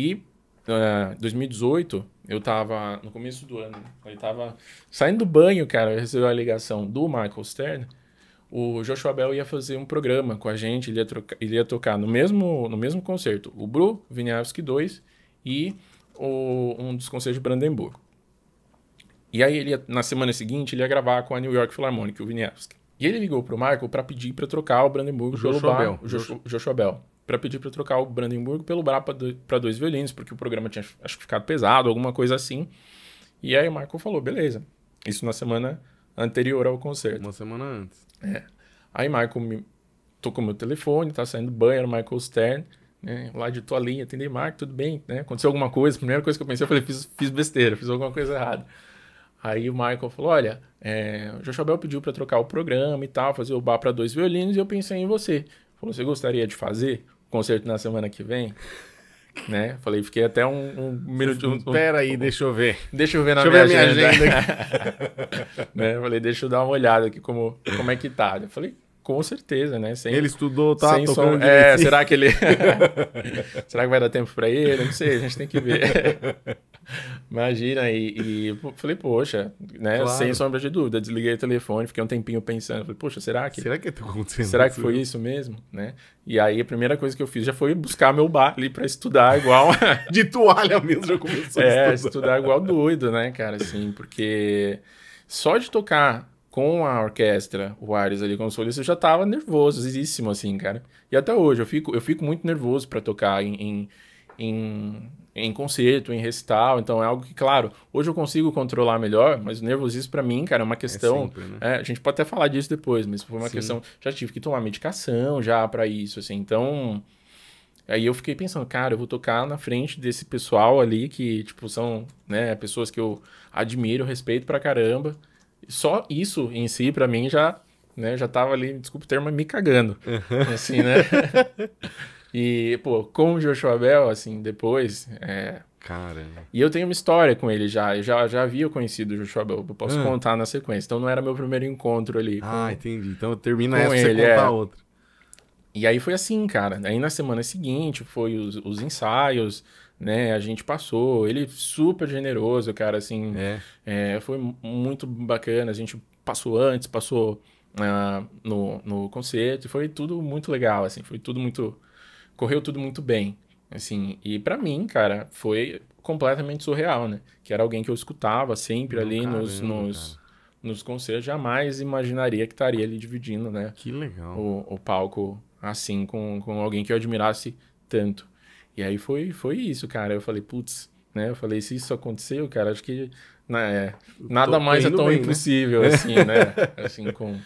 E uh, ah, 2018, eu tava no começo do ano, ele tava saindo do banho, cara, eu recebi a ligação do Michael Stern. O Joshua Bell ia fazer um programa com a gente, ele ia, trocar, ele ia tocar no mesmo, no mesmo concerto, o Bru, Vinhavski 2 e o, um dos concertos de Brandemburgo. E aí ele ia, na semana seguinte ele ia gravar com a New York Philharmonic, o Vinevski. E ele ligou pro Michael para pedir para trocar o Brandenburgo Joshua pelo bar, Bell. O Joshua, Joshua Bell para pedir para trocar o Brandenburgo pelo bar para dois violinos, porque o programa tinha acho, ficado pesado, alguma coisa assim. E aí o Michael falou, beleza. Isso na semana anterior ao concerto. Uma semana antes. É. Aí Michael me tocou meu telefone, tá saindo era o Michael Stern, né? Lá de toalhinha atendei Marco, tudo bem, né? Aconteceu alguma coisa, a primeira coisa que eu pensei, eu falei, fiz, fiz besteira, fiz alguma coisa errada. Aí o Michael falou: Olha, é, o Joshua Bell pediu para trocar o programa e tal, fazer o bar para dois violinos, e eu pensei em você. Falou: Você gostaria de fazer? concerto na semana que vem. Né? Falei, fiquei até um, um minuto. Um, Pera aí, um, deixa eu ver. Deixa eu ver na deixa minha, ver minha agenda. agenda né? Falei, deixa eu dar uma olhada aqui como, como é que tá. Eu falei, com certeza, né? Sem, ele estudou, tá sem som... É, será que ele... será que vai dar tempo para ele? Não sei, a gente tem que ver. Imagina, e, e, falei, poxa, né? Claro. Sem sombra de dúvida. Desliguei o telefone, fiquei um tempinho pensando. Falei, poxa, será que. Será que tá acontecendo? Será que foi isso mesmo? Né? E aí a primeira coisa que eu fiz já foi buscar meu bar ali pra estudar igual. de toalha mesmo, já começou é, a estudar. estudar igual doido, né, cara? Assim, porque só de tocar com a orquestra, o Ares ali como solista, eu já tava nervosíssimo, assim, cara. E até hoje, eu fico, eu fico muito nervoso para tocar em, em em, em concerto, em recital. Então é algo que, claro, hoje eu consigo controlar melhor, mas o nervosismo para mim, cara, é uma é questão. É sempre, né? é, a gente pode até falar disso depois, mas foi uma Sim. questão. Já tive que tomar medicação já para isso, assim. Então. Aí eu fiquei pensando, cara, eu vou tocar na frente desse pessoal ali que, tipo, são, né, pessoas que eu admiro, respeito pra caramba. Só isso em si, para mim, já, né, já tava ali, desculpa o termo, me cagando. Uhum. Assim, né? E, pô, com o Joshua Bell, assim, depois. É... Caramba. E eu tenho uma história com ele já. Eu já, já havia conhecido o Joshua Bell. Eu posso ah. contar na sequência. Então não era meu primeiro encontro ali. Com... Ah, entendi. Então termina essa ele, você contar é... outra. E aí foi assim, cara. Aí na semana seguinte foi os, os ensaios né? A gente passou, ele super generoso, cara, assim, é. É, foi muito bacana. A gente passou antes, passou uh, no, no concerto, foi tudo muito legal, assim, foi tudo muito correu tudo muito bem, assim. E para mim, cara, foi completamente surreal, né? Que era alguém que eu escutava sempre ali caramba, nos, nos, nos conselhos, jamais imaginaria que estaria ali dividindo, né? Que legal. O, o palco assim com, com alguém que eu admirasse tanto. E aí foi, foi isso, cara. Eu falei, putz, né? Eu falei, se isso aconteceu, cara, acho que né, nada mais é tão bem, né? impossível, né? assim, né? Assim, com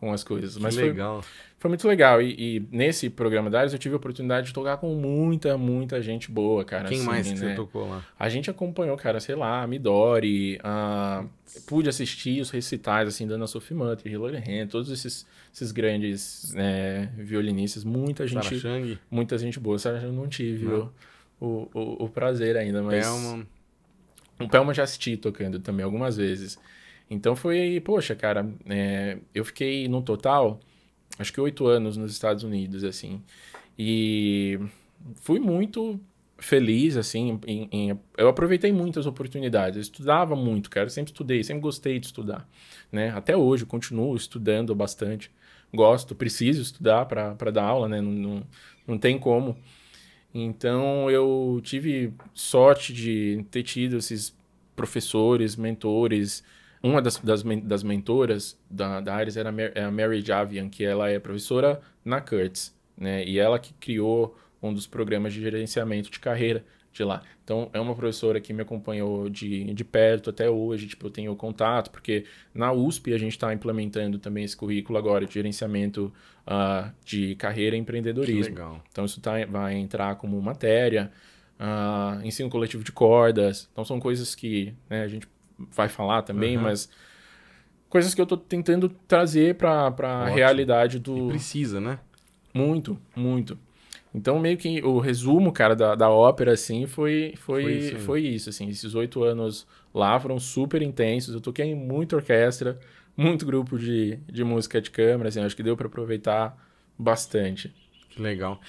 com as coisas. Que Mas legal. Foi, foi muito legal. E, e, nesse programa da Ares eu tive a oportunidade de tocar com muita, muita gente boa, cara. Quem assim, mais que né? você tocou lá? A gente acompanhou, cara, sei lá, a Midori, a... pude assistir os recitais, assim, da Ana Sophie Mutter, Hilary Hand, todos esses, esses grandes né, violinistas. Muita gente... Sarah Muita gente boa. Sarah Chang não tive não. O, o, o, prazer ainda, mas... Pelman. O Pelman já assisti tocando também algumas vezes. Então foi, poxa, cara, é, eu fiquei no total, acho que oito anos nos Estados Unidos, assim. E fui muito feliz, assim, em, em, eu aproveitei muitas oportunidades, eu estudava muito, cara, sempre estudei, sempre gostei de estudar, né? Até hoje, continuo estudando bastante, gosto, preciso estudar para dar aula, né? Não, não, não tem como. Então, eu tive sorte de ter tido esses professores, mentores, uma das, das, das mentoras da, da Ares era é a Mary Javian, que ela é professora na Curtis, né? E ela que criou um dos programas de gerenciamento de carreira de lá. Então, é uma professora que me acompanhou de, de perto até hoje, tipo, eu tenho contato, porque na USP a gente está implementando também esse currículo agora de gerenciamento uh, de carreira e empreendedorismo. Que legal. Então, isso tá, vai entrar como matéria, uh, ensino coletivo de cordas. Então, são coisas que né, a gente vai falar também, uhum. mas coisas que eu tô tentando trazer para a realidade do. E precisa, né? Muito, muito. Então, meio que o resumo, cara, da, da ópera, assim, foi, foi, foi, isso, né? foi isso assim. Esses oito anos lá foram super intensos. Eu toquei em muita orquestra, muito grupo de, de música de câmera, assim. Acho que deu para aproveitar bastante. Que legal.